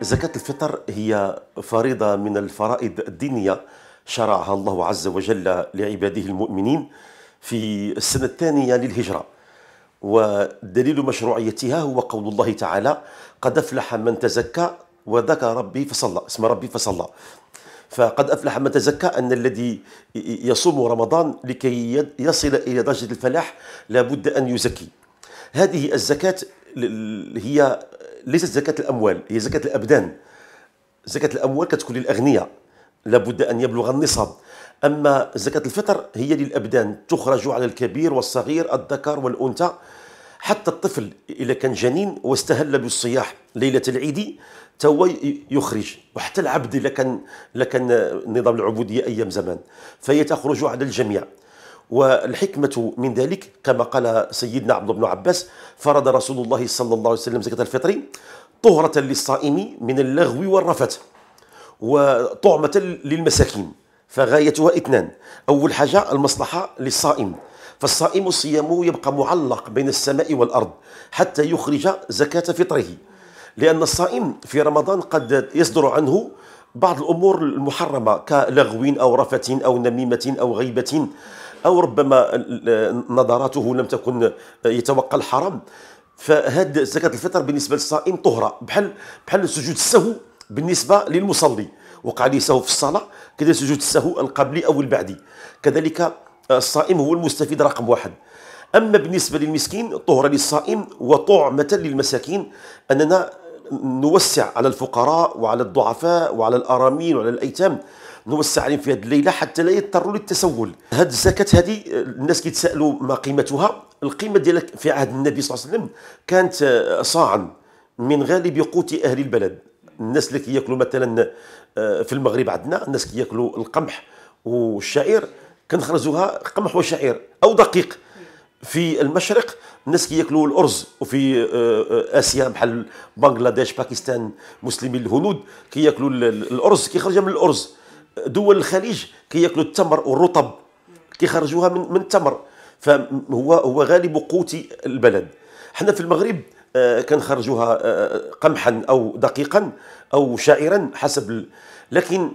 زكاة الفطر هي فريضة من الفرائض الدينية شرعها الله عز وجل لعباده المؤمنين في السنة الثانية للهجرة ودليل مشروعيتها هو قول الله تعالى قد أفلح من تزكى وذكر ربي فصلى اسم ربي فصلى فقد أفلح من تزكى أن الذي يصوم رمضان لكي يصل إلى درجة الفلاح لابد أن يزكي هذه الزكاة هي ليست زكاة الأموال هي زكاة الأبدان زكاة الأموال كتكون للأغنياء لابد أن يبلغ النصاب أما زكاة الفطر هي للأبدان تخرج على الكبير والصغير الذكر والأنثى حتى الطفل إذا كان جنين واستهل بالصياح ليلة العيد توا يخرج وحتى العبد إذا كان لكن نظام العبودية أيام زمان فهي تخرج على الجميع والحكمة من ذلك كما قال سيدنا عبد بن عباس فرض رسول الله صلى الله عليه وسلم زكاة الفطر طهرة للصائم من اللغو والرفث وطعمة للمساكين فغايتها اثنان أول حاجة المصلحة للصائم فالصائم صيامه يبقى معلق بين السماء والأرض حتى يخرج زكاة فطره لأن الصائم في رمضان قد يصدر عنه بعض الأمور المحرمة كلغو أو رفة أو نميمة أو غيبة أو ربما نظراته لم تكن يتوقع الحرام فهاد زكاة الفطر بالنسبة للصائم طهرة بحل, بحل سجود السهو بالنسبة للمصلي وقع لي سهو في الصلاة كذا سجود السهو القبلي أو البعدي كذلك الصائم هو المستفيد رقم واحد أما بالنسبة للمسكين طهرة للصائم وطعمة للمساكين أننا نوسع على الفقراء وعلى الضعفاء وعلى الأرامين وعلى الأيتام نوسع عليهم في هذه الليلة حتى لا يضطروا للتسول هذه الزكاة هذه الناس كيتسألوا ما قيمتها القيمة ديالك في عهد النبي صلى الله عليه وسلم كانت صاعا من غالب قوت أهل البلد الناس اللي كياكلوا مثلا آه، في المغرب عندنا الناس كياكلوا القمح والشعير كنخرجوها قمح وشعير او دقيق في المشرق الناس كياكلوا الارز وفي آه، آه، اسيا بحال بنغلاديش باكستان مسلمين الهنود كياكلوا الارز كيخرجها من الارز دول الخليج كياكلوا التمر والرطب كيخرجوها من من التمر فهو هو غالب قوت البلد حنا في المغرب آه، كنخرجوها قمحا او دقيقا او شعيرا حسب لكن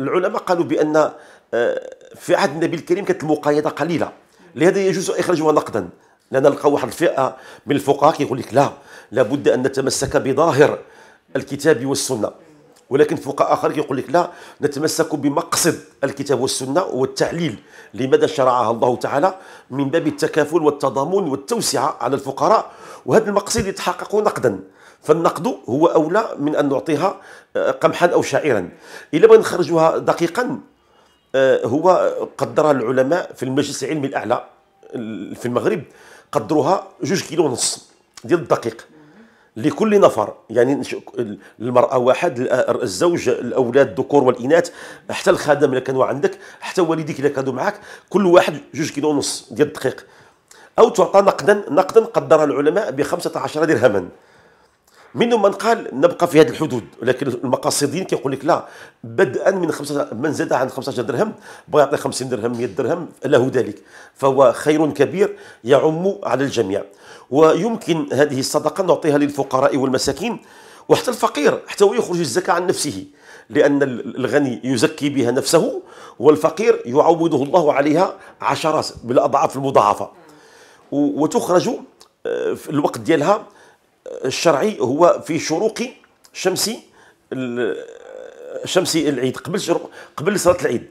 العلماء قالوا بان آه، في عهد النبي الكريم كانت المقايضه قليله لهذا يجوز اخراجها نقدا لان نلقى واحد الفئه من الفقهاء كيقول لك لا لابد ان نتمسك بظاهر الكتاب والسنه ولكن فقهاء اخر يقول لك لا نتمسك بمقصد الكتاب والسنه والتعليل لماذا شرعها الله تعالى من باب التكافل والتضامن والتوسعه على الفقراء وهذا المقصد يتحقق نقدا فالنقد هو اولى من ان نعطيها آه، قمحا او شعيرا الا بغينا نخرجها دقيقا آه، هو قدرها العلماء في المجلس العلمي الاعلى في المغرب قدروها جوج كيلو ونص ديال الدقيق لكل نفر يعني المراه واحد آه، الزوج الاولاد الذكور والاناث حتى الخادم اللي كانوا عندك حتى والديك اللي كانوا معك كل واحد جوج كيلو ونص ديال الدقيق او تعطى نقدا نقدا قدرها العلماء ب 15 درهما منهم من قال نبقى في هذه الحدود ولكن المقاصدين كيقول لك لا بدءا من خمسة من زاد عن 15 درهم بغى يعطي 50 درهم 100 درهم له ذلك فهو خير كبير يعم على الجميع ويمكن هذه الصدقه نعطيها للفقراء والمساكين وحتى الفقير حتى هو يخرج الزكاه عن نفسه لأن الغني يزكي بها نفسه والفقير يعوضه الله عليها عشرات بالأضعاف المضاعفة وتخرج آه، في الوقت ديالها الشرعي هو في شروق شمس شمس العيد قبل شروق قبل صلاه العيد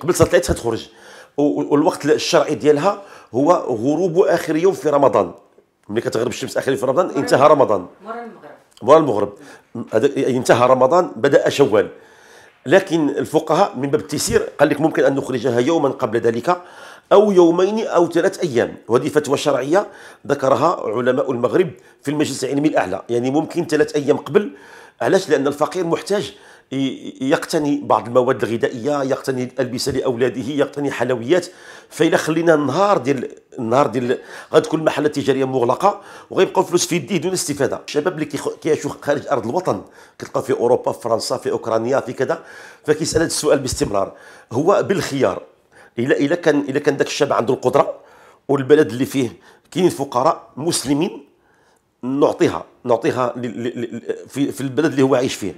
قبل صلاه العيد تخرج والوقت الشرعي ديالها هو غروب اخر يوم في رمضان ملي كتغرب الشمس اخر يوم في رمضان انتهى رمضان مورا المغرب انتهى رمضان بدا شوال لكن الفقهاء من باب التيسير قال لك ممكن ان نخرجها يوما قبل ذلك أو يومين أو ثلاث أيام وهذه فتوى شرعية ذكرها علماء المغرب في المجلس العلمي الأعلى يعني ممكن ثلاث أيام قبل علاش لأن الفقير محتاج يقتني بعض المواد الغذائيه يقتني الالبسه لاولاده يقتني حلويات فإلا خلينا النهار ديال النهار ديال غتكون المحلات التجاريه مغلقه وغيبقاو فلوس في يديه دون استفاده الشباب اللي كيعيشوا خارج ارض الوطن كتلقى في اوروبا في فرنسا في اوكرانيا في كذا فكيسال هذا السؤال باستمرار هو بالخيار الا الا كان الا كان ذاك الشاب عنده القدره والبلد اللي فيه كاينين فقراء مسلمين نعطيها نعطيها في البلد اللي هو عايش فيه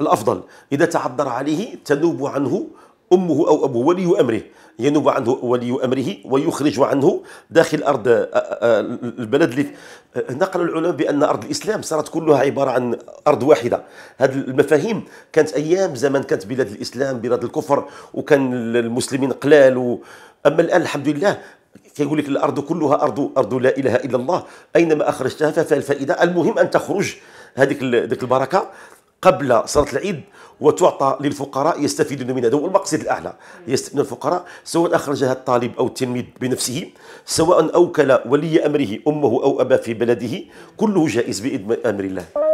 الافضل اذا تعذر عليه تنوب عنه أمه أو أبوه ولي أمره ينوب عنه ولي أمره ويخرج عنه داخل أرض البلد اللي نقل العلماء بأن أرض الإسلام صارت كلها عبارة عن أرض واحدة هذه المفاهيم كانت أيام زمان كانت بلاد الإسلام بلاد الكفر وكان المسلمين قلال و... أما الآن الحمد لله كيقول لك الارض كلها ارض ارض لا اله الا الله اينما اخرجتها ففيها الفائده المهم ان تخرج هذيك البركه قبل صلاة العيد وتعطى للفقراء يستفيدون منها هذا المقصد الاعلى يستفيدون الفقراء سواء اخرجها الطالب او التلميذ بنفسه سواء اوكل ولي امره امه او اباه في بلده كله جائز باذن امر الله